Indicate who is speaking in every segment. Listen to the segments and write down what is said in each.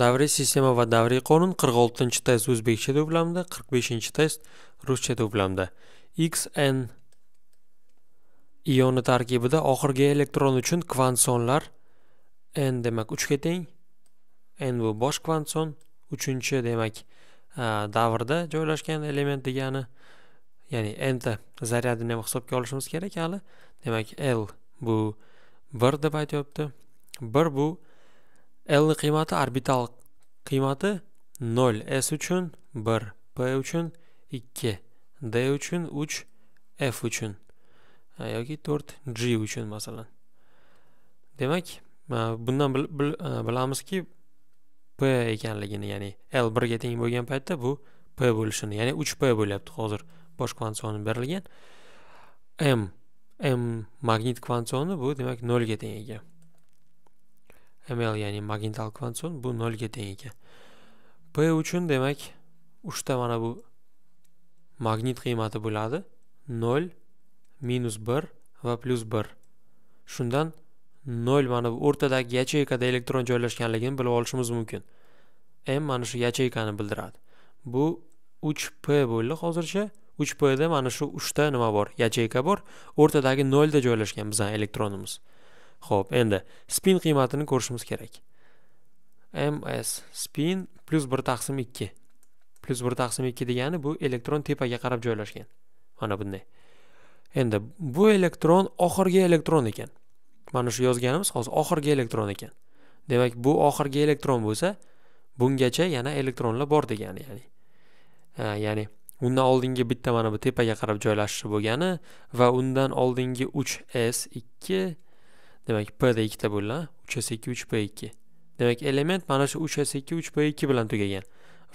Speaker 1: davriy sistema va davriy qonun 46 test o'zbekcha to'plamda 45 test ruscha to'plamda xn ioni tarkibida oxirgi elektron uchun kvant sonlar n demak 3 ga teng n bu bosh kvant son 3-chi demak davrda joylashgan element degani ya'ni n ta zaryadini ham hisobga olishimiz kerak hali demak l bu 1 deb aytyapti 1 bu l qiymati orbital qiymati 0 s uchun 1 p uchun 2 d uchun 3 f uchun e, yoki 4 g uchun masalan demak e, bundan bil, bil, e, bilamizki p ekanligini ya'ni l 1 ga teng bo'lgan paytda bu p bo'lishini ya'ni 3p bo'lyapti hozir bosh kvant soni berilgan m m magnit kvant soni bu demak 0 ga teng ekan ml ya'ni magnitol kvantson bu 0 ga teng ekan p uchun demak uchta mana bu magnit qiymati bo'ladi 0, -1 va +1. shundan 0 mana bu o'rtadagi yacheykada elektron joylashganligini bilib olishimiz mumkin m mana shu yacheykani bildiradi bu 3p bo'ldi hozircha 3 p da mana shu 3 ta nima bor yacheyka bor o'rtadagi 0 da joylashgan bizning elektronimiz ho'p endi spin qiymatini ko'rishimiz kerak ms spin plyus bir taqsim ikki plyus bir taqsim ikki degani bu elektron tepaga qarab joylashgan mana bunday endi bu elektron oxirgi elektron ekan mana shu yozganimiz hozir oxirgi elektron ekan demak bu oxirgi elektron bo'lsa bungacha yana elektronlar bor degani ya'ni ha, ya'ni undan oldingi bitta mana bu tepaga qarab joylashishi bo'lgani va undan oldingi 3 s 2 demak p da ikkita bo'ldi uch s 2 3 p 2. demak element mana shu 3 s 2 3 p 2 bilan tugagan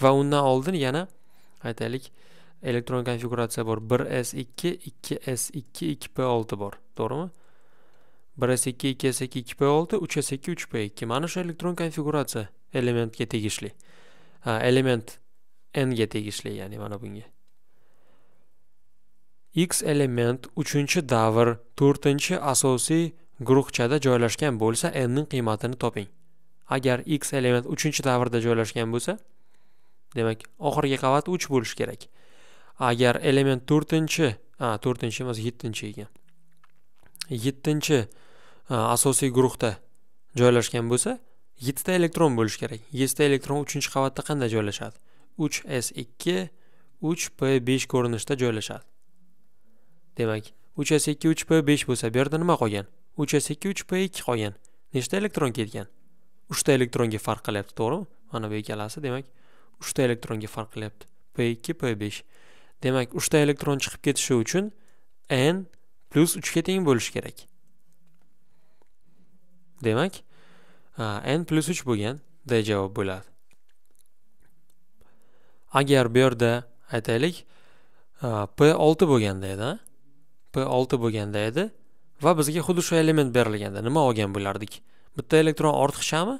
Speaker 1: va undan oldin yana aytaylik elektron konfiguratsiya bor 1s2 2s2 2p6 bor to'g'rimi 1s2 2s2 2p6 3s2 3p2 mana shu elektron konfiguratsiya elementga tegishli ha, element n ga tegishli ya'ni mana bunga x element 3 davr 4 asosiy guruhchada joylashgan bo'lsa n ning qiymatini toping agar x element 3 davrda joylashgan bo'lsa demak oxirgi qavat 3 bo'lishi kerak agar element 4 a 4 emas 7 ekan 7 asosiy guruhda joylashgan bo'lsa 7 ta elektron bo'lishi kerak 7 ta elektron 3 qavatda qanday joylashadi 3s2 3p5 ko'rinishda joylashadi demak 3s2 3p5 bo'lsa bu yerda nima qolgan uch s ikki uch p ikki qolgan nechta elektron ketgan uchta elektronga farq qilyapti to'g'rimi mana bu ikkalasi demak uchta elektronga farq qilyapti p ikki p besh demak uchta elektron chiqib ketishi uchun n plyus uchga teng bo'lishi kerak demak n plyus uch bo'lgan d javob bo'ladi agar bu yerda aytaylik p olti bo'lganda edi p olti bo'lganda edi va bizga xuddi shu element berilganda nima olgan bo'lardik bitta elektron ortiqchami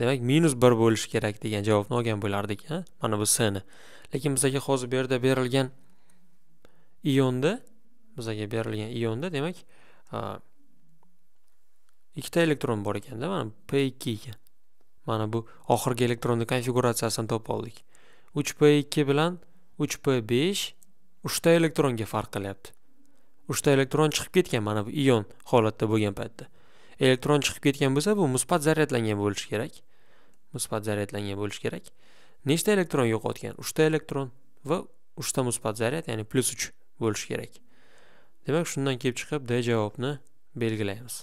Speaker 1: demak minus bir bo'lishi kerak degan javobni olgan bo'lardik mana bu sni lekin bizaga hozir bu yerda berilgan ionda bizaga berilgan ionda demak ikkita elektron bor ekanda mana p ikki ekan mana bu oxirgi elektronni konfiguratsiyasini topib oldik uch p ikki bilan uch p besh uchta elektronga farq qilyapti uchta elektron chiqib ketgan mana bu ion holatda bo'lgan paytda elektron chiqib ketgan bo'lsa bu musbat zaryadlangan bo'lishi kerak musbat zaryadlangan bo'lishi kerak nechta elektron yo'qotgan uchta elektron va uchta musbat zaryad ya'ni plyus uch bo'lishi kerak demak shundan kelib chiqib d javobni belgilaymiz